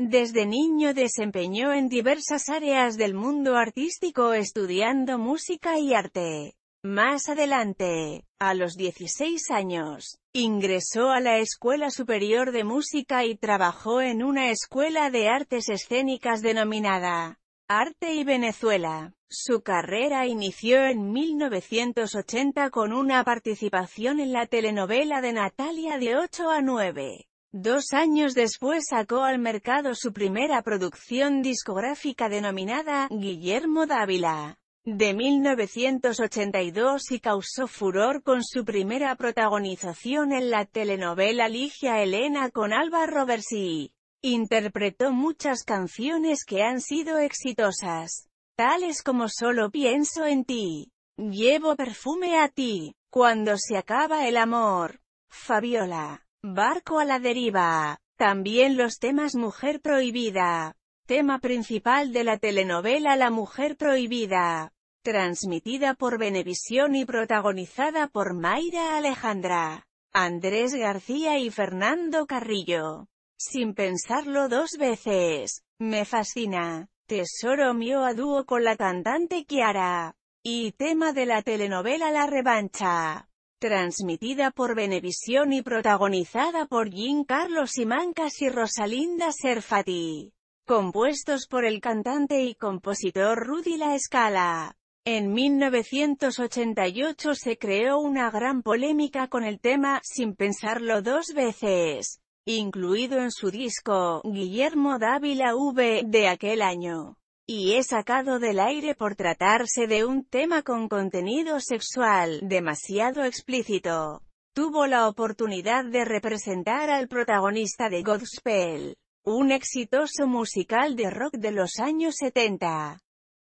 Desde niño desempeñó en diversas áreas del mundo artístico estudiando música y arte. Más adelante, a los 16 años, ingresó a la Escuela Superior de Música y trabajó en una escuela de artes escénicas denominada Arte y Venezuela. Su carrera inició en 1980 con una participación en la telenovela de Natalia de 8 a 9. Dos años después sacó al mercado su primera producción discográfica denominada Guillermo Dávila, de 1982 y causó furor con su primera protagonización en la telenovela Ligia Elena con Alba Roversi. Interpretó muchas canciones que han sido exitosas, tales como Solo pienso en ti, Llevo perfume a ti, Cuando se acaba el amor, Fabiola. Barco a la deriva. También los temas Mujer Prohibida. Tema principal de la telenovela La Mujer Prohibida. Transmitida por Venevisión y protagonizada por Mayra Alejandra, Andrés García y Fernando Carrillo. Sin pensarlo dos veces. Me fascina. Tesoro mío a dúo con la cantante Kiara. Y tema de la telenovela La Revancha transmitida por Venevisión y protagonizada por Jean Carlos Simancas y Rosalinda Serfati, compuestos por el cantante y compositor Rudy La Escala. En 1988 se creó una gran polémica con el tema, sin pensarlo dos veces, incluido en su disco, Guillermo Dávila V, de aquel año y es sacado del aire por tratarse de un tema con contenido sexual demasiado explícito. Tuvo la oportunidad de representar al protagonista de Godspell, un exitoso musical de rock de los años 70.